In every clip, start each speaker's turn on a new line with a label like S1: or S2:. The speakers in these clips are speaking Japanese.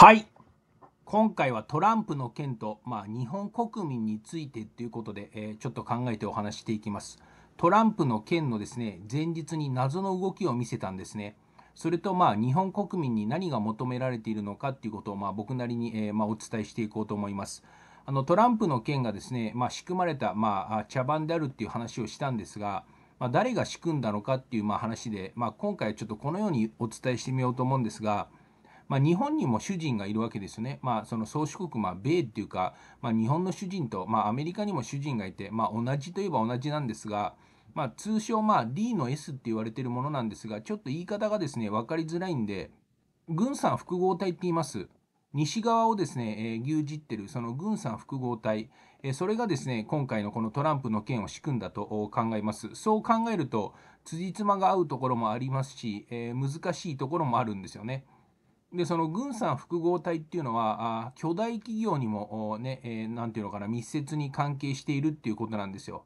S1: はい。今回はトランプの件と、まあ、日本国民についてということで、えー、ちょっと考えてお話していきます。トランプの件のですね、前日に謎の動きを見せたんですね。それと、まあ、日本国民に何が求められているのかっていうことを、まあ、僕なりに、えー、まあ、お伝えしていこうと思います。あのトランプの件がですね、まあ、仕組まれた、まあ、茶番であるっていう話をしたんですが、まあ、誰が仕組んだのかっていう、まあ、話で、まあ、今回ちょっとこのようにお伝えしてみようと思うんですが、まあ、日本にも主人がいるわけですね、まあ、その宗主国、まあ、米っていうか、まあ、日本の主人と、まあ、アメリカにも主人がいて、まあ、同じといえば同じなんですが、まあ、通称、まあ、D の S って言われてるものなんですが、ちょっと言い方がですね、分かりづらいんで、軍産複合体って言います。西側をですね、えー、牛耳ってるその軍産複合体、えー、それがですね、今回のこのトランプの件を仕組んだと考えます。そう考えると、辻褄が合うところもありますし、えー、難しいところもあるんですよね。でその軍産複合体っていうのは巨大企業にもね、えー、ていうのかな密接に関係しているっていうことなんですよ。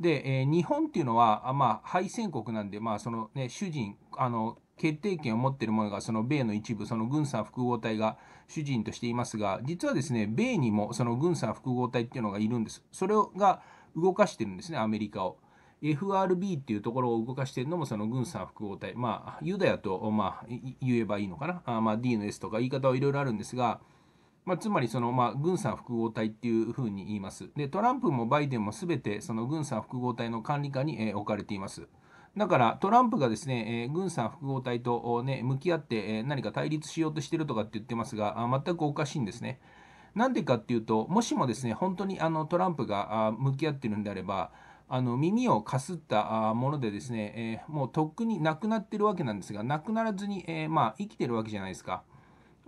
S1: で、えー、日本っていうのはまあ、敗戦国なんで、まあそのね、主人あの決定権を持っているものがその米の一部その軍産複合体が主人としていますが実はですね米にもその軍産複合体っていうのがいるんです。それが動かしてるんですねアメリカを。FRB っていうところを動かしているのもその軍産複合体、まあ、ユダヤと、まあ、言えばいいのかな、あまあ、DNS とか言い方はいろいろあるんですが、まあ、つまりその、まあ、軍産複合体っていうふうに言います。で、トランプもバイデンもすべてその軍産複合体の管理下に、え置かれています。だからトランプがですね、えー、軍産複合体と、ね、向き合って、えー、何か対立しようとしてるとかって言ってますが、あ全くおかしいんですね。なんでかっていうと、もしもですね、本当にあのトランプが向き合ってるんであれば、あの耳をかすったものでですね、えー、もうとっくになくなってるわけなんですが、なくならずに、えー、まあ、生きてるわけじゃないですか。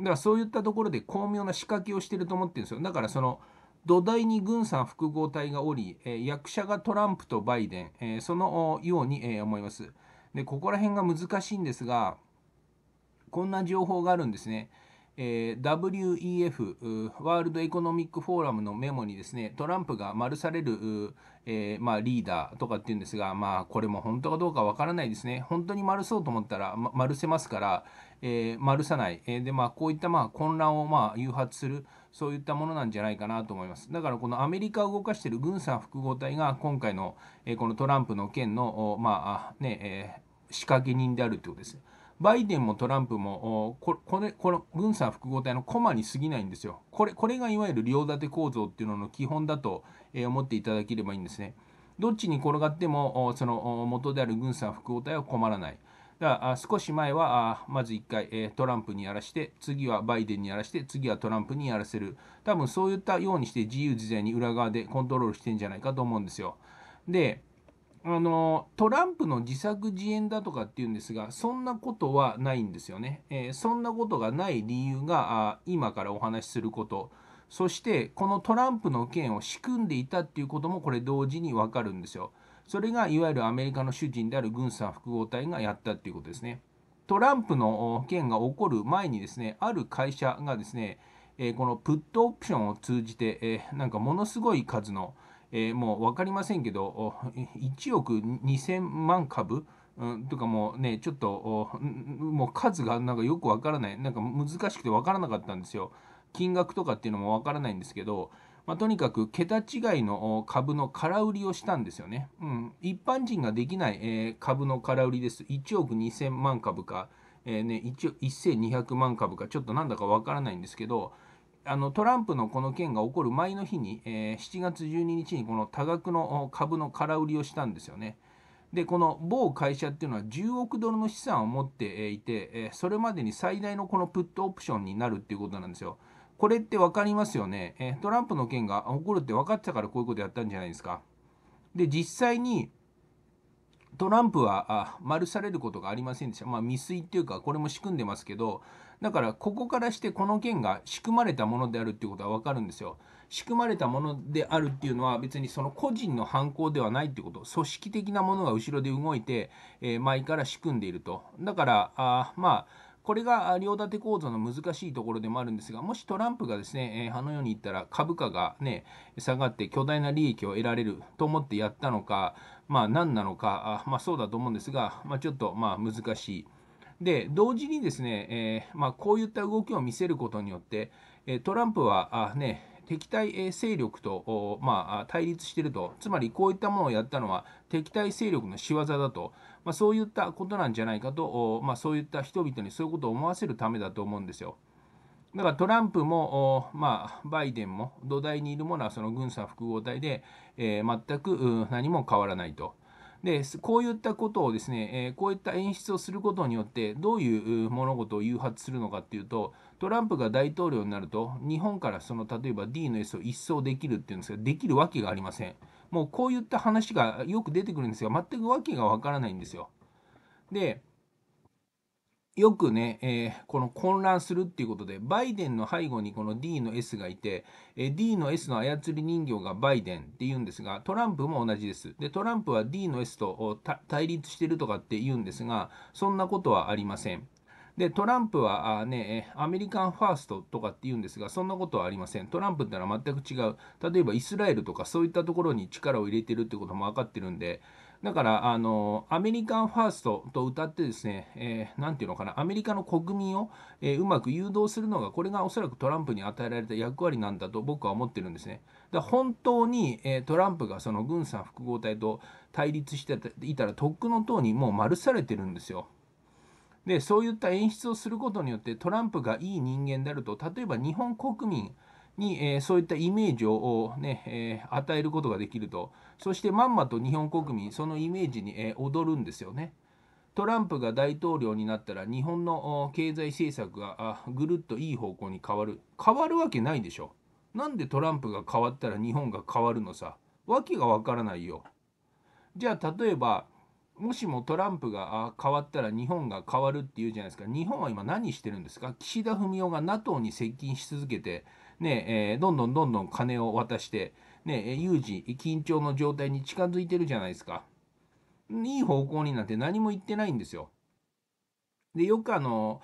S1: だからそういったところで巧妙な仕掛けをしてると思ってるんですよ。だからその土台に軍産複合体がおり、えー、役者がトランプとバイデン、えそのように、え思います。で、ここら辺が難しいんですが、こんな情報があるんですね。えー、WEF ワールドエコノミックフォーラムのメモにですねトランプが丸される、えー、まあ、リーダーとかっていうんですが、まあ、これも本当かどうかわからないですね本当に丸そうと思ったら、ま、丸せますから、えー、丸さない、えで、まあ、こういった、まあ、混乱を、まあ、誘発するそういったものなんじゃないかなと思いますだからこのアメリカを動かしている軍産複合体が今回の、えこのトランプの件の、まあねえ仕掛け人であるということです。バイデンもトランプもこれこの軍産複合体のコマに過ぎないんですよこれこれがいわゆる両立て構造っていうのの基本だと、思っていただければいいんですねどっちに転がってもその元である軍産複合体は困らないだから少し前はまず1回トランプにやらして次はバイデンにやらして次はトランプにやらせる多分そういったようにして自由自在に裏側でコントロールしてんじゃないかと思うんですよであのトランプの自作自演だとかっていうんですが、そんなことはないんですよね。えー、そんなことがない理由があ、今からお話しすること、そしてこのトランプの件を仕組んでいたっていうことも、これ、同時にわかるんですよ。それがいわゆるアメリカの主人である軍産複合体がやったっていうことですね。トランプの件が起こる前にですね、ある会社がですね、えー、このプットオプションを通じて、えー、なんかものすごい数の、えー、もう分かりませんけど、1億2000万株うん、とかもうね、ちょっと、もう数がなんかよくわからない、なんか難しくてわからなかったんですよ。金額とかっていうのもわからないんですけど、まあ、とにかく桁違いの株の空売りをしたんですよね。うん、一般人ができない、えー、株の空売りです。1億2000万株か、えーね、1200万株か、ちょっとなんだかわからないんですけど、あのトランプのこの件が起こる前の日に、えー、7月12日にこの多額の株の空売りをしたんですよね。で、この某会社っていうのは10億ドルの資産を持っていて、えそれまでに最大のこのプットオプションになるっていうことなんですよ。これって分かりますよね。えトランプの件が起こるって分かってたからこういうことやったんじゃないですか。で、実際にトランプは丸されることがありませんでした。まあ、未遂っていうか、これも仕組んでますけど、だからここからしてこの件が仕組まれたものであるっていうことは分かるんですよ。仕組まれたものであるっていうのは別にその個人の犯行ではないってこと、組織的なものが後ろで動いて、えー、前から仕組んでいると。だから、あまあ、これが両立て構造の難しいところでもあるんですが、もしトランプがですね、えー、あのように言ったら株価がね、下がって巨大な利益を得られると思ってやったのか、まあ何なのか、あまあそうだと思うんですが、まあちょっとまあ難しい。で、同時にですね、えー、まあこういった動きを見せることによって、トランプはあね、敵対勢力と、まあ、対立していると、つまりこういったものをやったのは敵対勢力の仕業だと、まあ、そういったことなんじゃないかと、まあ、そういった人々にそういうことを思わせるためだと思うんですよ。だからトランプも、まあ、バイデンも土台にいるものはその軍産複合体で、えー、全く何も変わらないと。でこういったことをですね、えこういった演出をすることによってどういう物事を誘発するのかっていうとトランプが大統領になると日本からその例えば D の S を一掃できるっていうんですができるわけがありませんもうこういった話がよく出てくるんですが全く訳がわからないんですよでよくね、えー、この混乱するっていうことで、バイデンの背後にこの D の S がいて、えー、D の S の操り人形がバイデンって言うんですが、トランプも同じです。で、トランプは D の S と対立してるとかって言うんですが、そんなことはありません。で、トランプはあね、アメリカンファーストとかって言うんですが、そんなことはありません。トランプってのは全く違う。例えばイスラエルとかそういったところに力を入れてるってことも分かってるんで、だからあのアメリカンファーストと歌ってですね、えー、ていうのかなアメリカの国民を、えー、うまく誘導するのがこれがおそらくトランプに与えられた役割なんだと僕は思ってるんですね。だ本当に、えー、トランプがその軍産複合体と対立していたらとっくの塔にもう丸されてるんですよ。でそういった演出をすることによってトランプがいい人間であると例えば日本国民に、えー、そういったイメージをね、えー、与えることができるとそしてまんまと日本国民そのイメージに、えー、踊るんですよねトランプが大統領になったら日本の経済政策がぐるっといい方向に変わる変わるわけないでしょなんでトランプが変わったら日本が変わるのさわけがわからないよじゃあ例えばもしもトランプが変わったら日本が変わるっていうじゃないですか日本は今何してるんですか岸田文雄が NATO に接近し続けてねえー、どんどんどんどん金を渡して、ね、有事、緊張の状態に近づいてるじゃないですか。いい方向になんて何も言ってないんですよ。で、よくあの、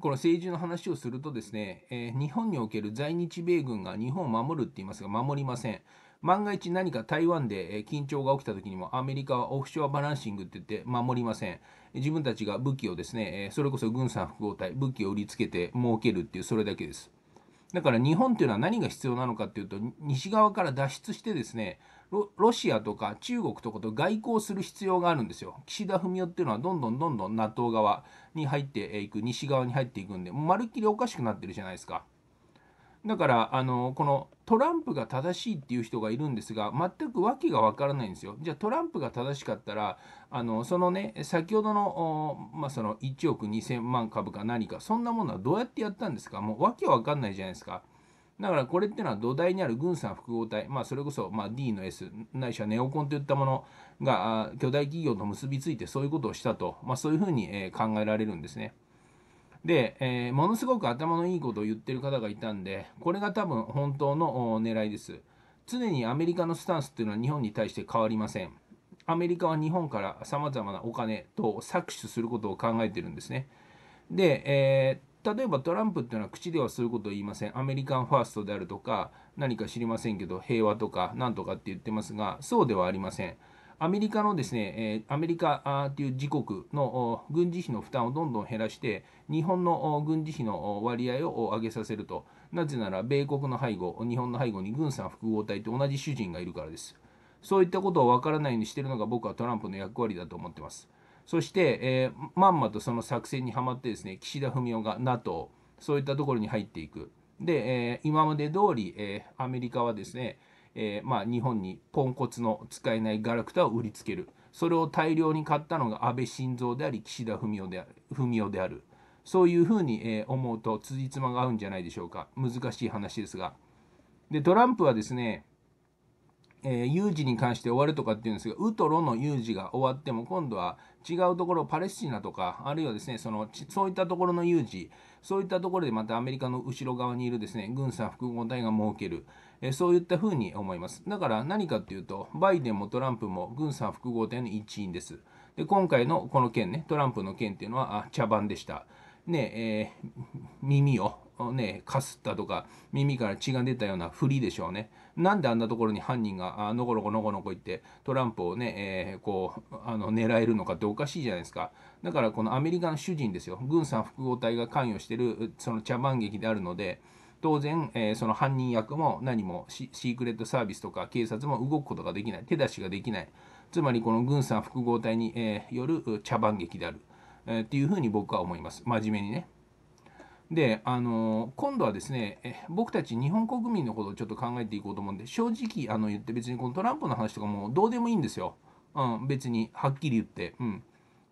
S1: この政治の話をするとですね、えー、日本における在日米軍が日本を守るって言いますが、守りません。万が一何か台湾で緊張が起きた時にもアメリカはオフショアバランシングって言って守りません。自分たちが武器をですね、それこそ軍産複合体、武器を売りつけて儲けるっていうそれだけです。だから日本というのは何が必要なのかっていうと西側から脱出してですねロシアとか中国とかと外交する必要があるんですよ。岸田文雄っていうのはどんどんどんどん NATO 側に入っていく西側に入っていくんでもうまるっきりおかしくなってるじゃないですか。だからあのこのトランプが正しいっていう人がいるんですが全く訳が分からないんですよ。じゃあトランプが正しかったらあのそのね先ほどの,、まあ、その1億2000万株か何かそんなものはどうやってやったんですかもう訳分かんないじゃないですか。だからこれっていうのは土台にある軍産複合体、まあ、それこそま D の S ないしはネオコンといったものが巨大企業と結びついてそういうことをしたと、まあ、そういうふうに考えられるんですね。で、えー、ものすごく頭のいいことを言ってる方がいたんで、これが多分本当の狙いです。常にアメリカのスタンスっていうのは日本に対して変わりません。アメリカは日本からさまざまなお金と搾取することを考えてるんですね。で、えー、例えばトランプっていうのは口ではすることを言いません。アメリカンファーストであるとか、何か知りませんけど、平和とか、なんとかって言ってますが、そうではありません。アメリカのですね、えアメリカという自国の軍事費の負担をどんどん減らして、日本の軍事費の割合を上げさせると、なぜなら米国の背後、日本の背後に軍産複合体と同じ主人がいるからです。そういったことを分からないようにしているのが僕はトランプの役割だと思ってます。そして、えー、まんまとその作戦にはまってですね、岸田文雄が NATO、そういったところに入っていく。で、えー、今まで通り、えー、アメリカはですね、えー、まあ、日本にポンコツの使えないガラクタを売りつけるそれを大量に買ったのが安倍晋三であり岸田文雄である文雄であるそういうふうに、え思うと辻褄が合うんじゃないでしょうか難しい話ですがでトランプはですね、えー、有事に関して終わるとかっていうんですがウトロの有事が終わっても今度は違うところパレスチナとかあるいはですねそのそういったところの有事そういったところでまたアメリカの後ろ側にいるですね軍産複合体が設けるえそういったふうに思います。だから何かっていうと、バイデンもトランプも軍産複合体の一員です。で、今回のこの件ね、トランプの件っていうのは、あ茶番でした。ねえー、耳をね、かすったとか、耳から血が出たようなふりでしょうね。なんであんなところに犯人が、あのこのこのこのこ言って、トランプをね、えー、こう、あの狙えるのかっておかしいじゃないですか。だから、このアメリカの主人ですよ、軍産複合体が関与してる、その茶番劇であるので、当然、えー、その犯人役も何もシークレットサービスとか警察も動くことができない手出しができないつまりこの軍産複合体に、えー、よる茶番劇である、えー、っていうふうに僕は思います真面目にねで、あの今度はですねえ僕たち日本国民のことをちょっと考えていこうと思うんで正直あの言って別にこのトランプの話とかもどうでもいいんですよ、うん、別にはっきり言って、うん、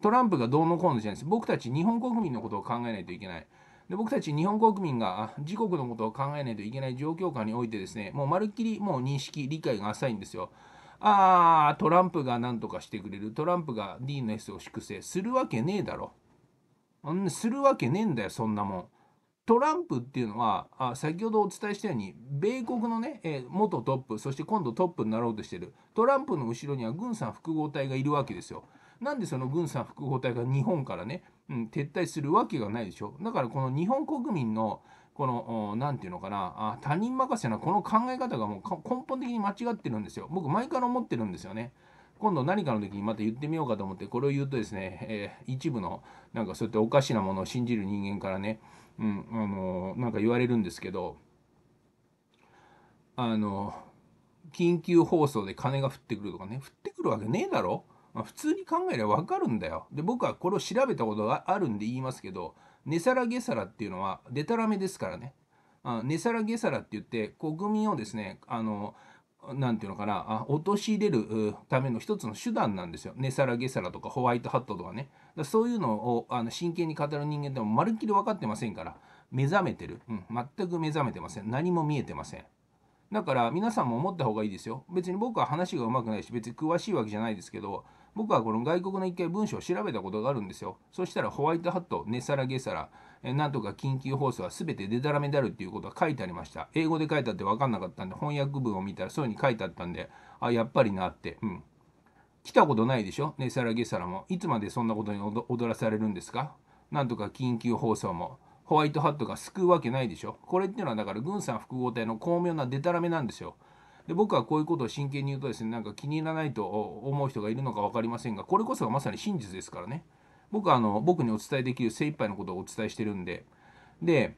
S1: トランプがどうのこうのじゃないです僕たち日本国民のことを考えないといけないで僕たち日本国民が自国のことを考えないといけない状況下においてですねもうまるっきりもう認識理解が浅いんですよああ、トランプが何とかしてくれるトランプが DNS を粛清するわけねえだろんするわけねえんだよそんなもんトランプっていうのはあ先ほどお伝えしたように米国のね、え元トップそして今度トップになろうとしてるトランプの後ろには軍産複合体がいるわけですよなんでその軍産複合体が日本からねうん、撤退するわけがないでしょ。だからこの日本国民のこの何て言うのかなあ他人任せなこの考え方がもう根本的に間違ってるんですよ。僕から思ってるんですよね。今度何かの時にまた言ってみようかと思ってこれを言うとですね、えー、一部のなんかそうやっておかしなものを信じる人間からね、うんあのー、なんか言われるんですけどあのー、緊急放送で金が降ってくるとかね降ってくるわけねえだろ。まあ、普通に考えればわかるんだよ。で、僕はこれを調べたことがあるんで言いますけど、ネさらゲさらっていうのは、でたらめですからね。ネさらゲさらって言って、国民をですね、あの、何て言うのかな、陥れるための一つの手段なんですよ。ネさらゲさらとかホワイトハットとかね。だそういうのをあの真剣に語る人間でもまるっきり分かってませんから、目覚めてる。うん、全く目覚めてません。何も見えてません。だから皆さんも思った方がいいですよ。別に僕は話がうまくないし、別に詳しいわけじゃないですけど、僕はこの外国の一回文章を調べたことがあるんですよ。そしたらホワイトハット、ネさらげさら、なんとか緊急放送は全てでタらめであるっていうことが書いてありました。英語で書いてあって分かんなかったんで、翻訳文を見たらそういうふうに書いてあったんで、あ、やっぱりなって、うん。来たことないでしょ、ネさらげさらも。いつまでそんなことに踊らされるんですかなんとか緊急放送も。ホワイトハットが救うわけないでしょ。これっていうのはだから軍産複合体の巧妙なデタラメなんですよ。で僕はこういうことを真剣に言うとですねなんか気に入らないと思う人がいるのか分かりませんがこれこそがまさに真実ですからね僕はあの僕にお伝えできる精一杯のことをお伝えしてるんでで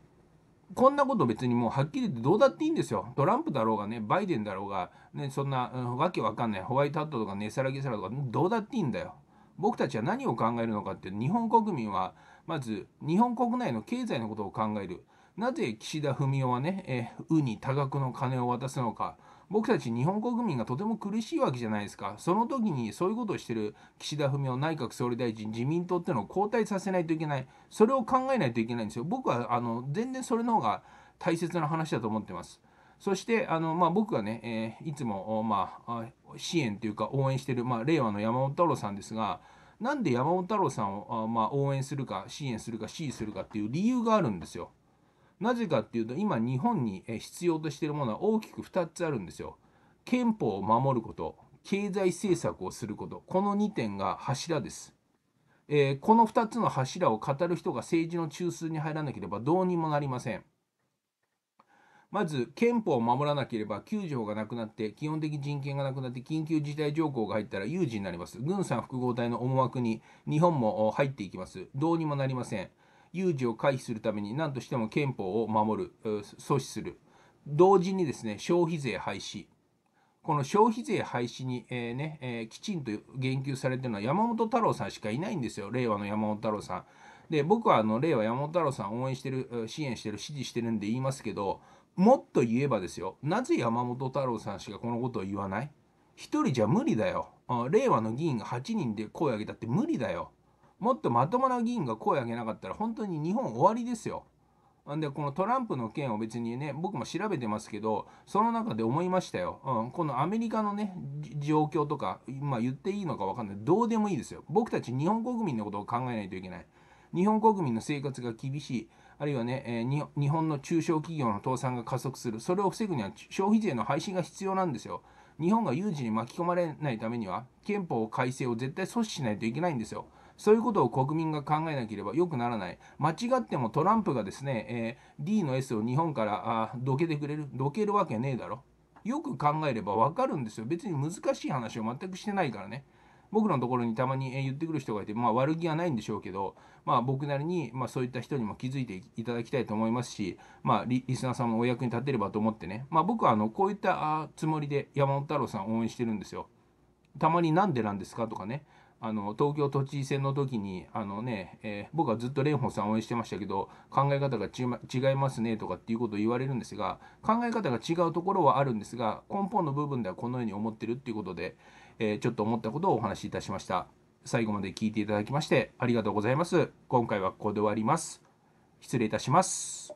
S1: こんなこと別にもうはっきり言ってどうだっていいんですよ。トランプだろうがね、バイデンだろうが、ね、そんな、うん、わけわかんない、ホワイトハットとかね、さらぎさらとか、どうだっていいんだよ。僕たちは何を考えるのかって、日本国民はまず日本国内の経済のことを考えるなぜ岸田文雄はね、えー、ウに多額の金を渡すのか僕たち日本国民がとても苦しいわけじゃないですかその時にそういうことをしてる岸田文雄内閣総理大臣自民党ってのを交代させないといけないそれを考えないといけないんですよ僕はあの全然それの方が大切な話だと思ってますそしてあの、まあ、僕がね、えー、いつも、まあ、支援というか応援してる、まあ、令和の山本太郎さんですがなんで山本太郎さんをあ、まあ、応援するか支援するか支持するかっていう理由があるんですよ。なぜかっていうと今日本に必要としているものは大きく2つあるんですよ。憲法を守ること経済政策をすることこの2点が柱です。えー、この2つの柱を語る人が政治の中枢に入らなければどうにもなりません。まず憲法を守らなければ9条がなくなって基本的人権がなくなって緊急事態条項が入ったら有事になります軍産複合体の思惑に日本も入っていきますどうにもなりません有事を回避するために何としても憲法を守る阻止する同時にですね消費税廃止この消費税廃止に、えー、ねえー、きちんと言及されてるのは山本太郎さんしかいないんですよ令和の山本太郎さんで僕はあの令和山本太郎さん応援してる支援してる支持してるんで言いますけどもっと言えばですよなぜ山本太郎さんしかこのことを言わない1人じゃ無理だよ令和の議員が8人で声を上げたって無理だよもっとまともな議員が声を上げなかったら本当に日本終わりですよんでこのトランプの件を別にね僕も調べてますけどその中で思いましたよ、うん、このアメリカのね状況とか、ま言っていいのか分かんないどうでもいいですよ僕たち日本国民のことを考えないといけない日本国民の生活が厳しいあるいはね、えー、日本の中小企業の倒産が加速する、それを防ぐには消費税の廃止が必要なんですよ。日本が有事に巻き込まれないためには、憲法改正を絶対阻止しないといけないんですよ。そういうことを国民が考えなければよくならない。間違ってもトランプがですね、えー、D の S を日本からあどけてくれる、どけるわけねえだろ。よく考えればわかるんですよ。別に難しい話を全くしてないからね。僕のところにたまに言ってくる人がいて、まあ、悪気はないんでしょうけど、まあ、僕なりに、まあ、そういった人にも気づいていただきたいと思いますし、まあリ、リスナーさんもお役に立てればと思ってね、まあ、僕はあのこういったつもりで山本太郎さんを応援してるんですよ。たまになんでなんですかとかね、あの東京都知事選の時にあのね、えー、僕はずっと蓮舫さん応援してましたけど考え方が違いますねとかっていうことを言われるんですが考え方が違うところはあるんですが根本の部分ではこのように思ってるっていうことで、えちょっと思ったことをお話しいたしました。最後まで聞いていただきましてありがとうございます。今回はここで終わります。失礼いたします。